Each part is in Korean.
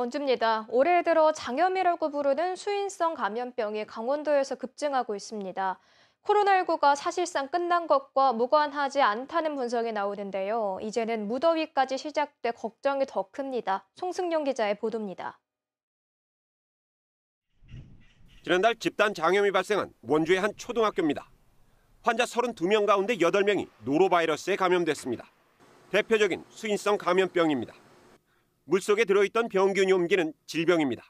원주입니다. 올해 들어 장염이라고 부르는 수인성 감염병이 강원도에서 급증하고 있습니다. 코로나19가 사실상 끝난 것과 무관하지 않다는 분석이 나오는데요. 이제는 무더위까지 시작돼 걱정이 더 큽니다. 송승용 기자의 보도입니다. 지난달 집단 장염이 발생한 원주의 한 초등학교입니다. 환자 32명 가운데 8명이 노로바이러스에 감염됐습니다. 대표적인 수인성 감염병입니다. 물속에 들어있던 병균이 옮기는 질병입니다.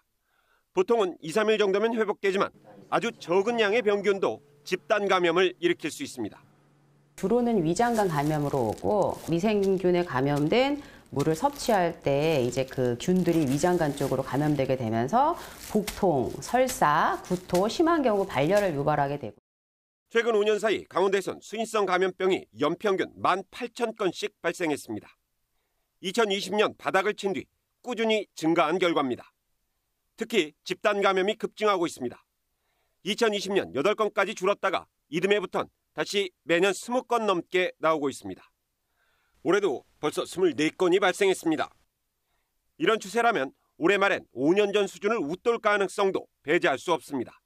보통은 2, 3일 정도면 회복되지만 아주 적은 양의 병균도 집단 감염을 일으킬 수 있습니다. 주로는 위장관 감염으로 오고 미생균에 감염된 물을 섭취할 때 이제 그 균들이 위장관 쪽으로 감염되게 되면서 복통, 설사, 구토, 심한 경우 발열을 유발하게 되고 최근 5년 사이 강원도에선 수인성 감염병이 연평균 1만 8천 건씩 발생했습니다. 2020년 바닥을 친 뒤 꾸준히 증가한 결과입니다. 특히 집단 감염이 급증하고 있습니다. 2020년 8건까지 줄었다가 이듬해부턴 다시 매년 20건 넘게 나오고 있습니다. 올해도 벌써 24건이 발생했습니다. 이런 추세라면 올해 말엔 5년 전 수준을 웃돌 가능성도 배제할 수 없습니다.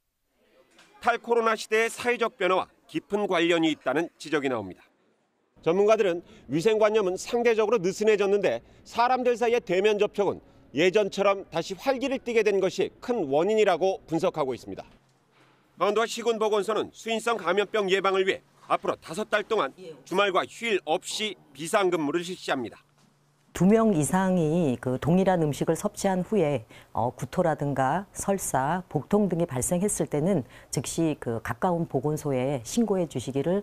탈코로나 시대의 사회적 변화와 깊은 관련이 있다는 지적이 나옵니다. 전문가들은 위생관념은 상대적으로 느슨해졌는데 사람들 사이의 대면 접촉은 예전처럼 다시 활기를 띠게 된 것이 큰 원인이라고 분석하고 있습니다. 마운드와 시군보건소는 수인성 감염병 예방을 위해 앞으로 다섯 달 동안 주말과 휴일 없이 비상근무를 실시합니다. 두 명 이상이 그 동일한 음식을 섭취한 후에 어, 구토라든가 설사, 복통 등이 발생했을 때는 즉시 그 가까운 보건소에 신고해 주시기를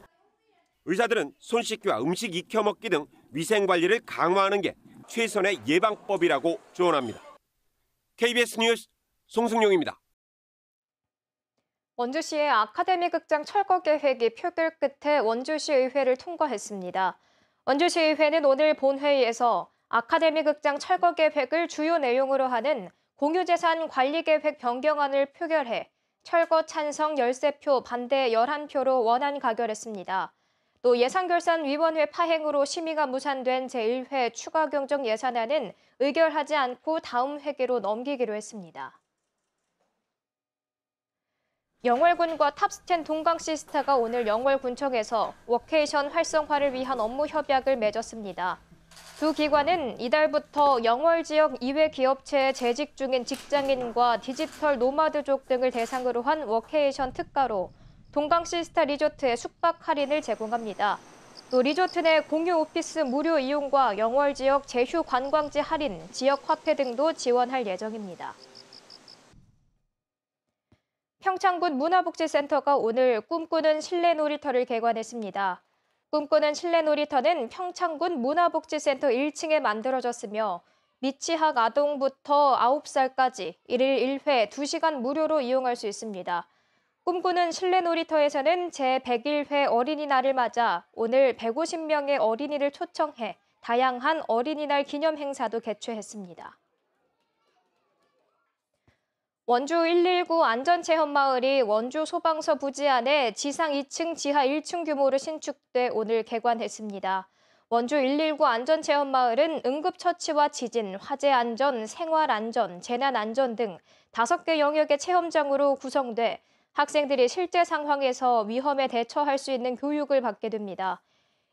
의사들은 손 씻기와 음식 익혀 먹기 등 위생 관리를 강화하는 게 최선의 예방법이라고 조언합니다. KBS 뉴스 송승용입니다. 원주시의 아카데미 극장 철거 계획이 표결 끝에 원주시의회를 통과했습니다. 원주시의회는 오늘 본회의에서 아카데미 극장 철거 계획을 주요 내용으로 하는 공유재산 관리 계획 변경안을 표결해 철거 찬성 13표, 반대 11표로 원안 가결했습니다. 또 예산결산위원회 파행으로 심의가 무산된 제1회 추가경정예산안은 의결하지 않고 다음 회기로 넘기기로 했습니다. 영월군과 탑스텐 동강시스타가 오늘 영월군청에서 워케이션 활성화를 위한 업무 협약을 맺었습니다. 두 기관은 이달부터 영월 지역 이외 기업체에 재직 중인 직장인과 디지털 노마드족 등을 대상으로 한 워케이션 특가로 동강시스타 리조트에 숙박 할인을 제공합니다. 또 리조트 내 공유 오피스 무료 이용과 영월 지역 제휴 관광지 할인, 지역 화폐 등도 지원할 예정입니다. 평창군 문화복지센터가 오늘 꿈꾸는 실내 놀이터를 개관했습니다. 꿈꾸는 실내 놀이터는 평창군 문화복지센터 1층에 만들어졌으며 미취학 아동부터 9살까지 1일 1회 2시간 무료로 이용할 수 있습니다. 꿈꾸는 실내 놀이터에서는 제101회 어린이날을 맞아 오늘 150명의 어린이를 초청해 다양한 어린이날 기념 행사도 개최했습니다. 원주 119 안전체험마을이 원주 소방서 부지 안에 지상 2층, 지하 1층 규모로 신축돼 오늘 개관했습니다. 원주 119 안전체험마을은 응급처치와 지진, 화재 안전, 생활 안전, 재난 안전 등5개 영역의 체험장으로 구성돼 학생들이 실제 상황에서 위험에 대처할 수 있는 교육을 받게 됩니다.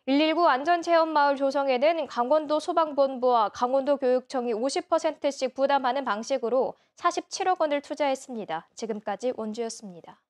119 안전체험마을 조성에는 강원도 소방본부와 강원도교육청이 50%씩 부담하는 방식으로 47억 원을 투자했습니다. 지금까지 원주였습니다.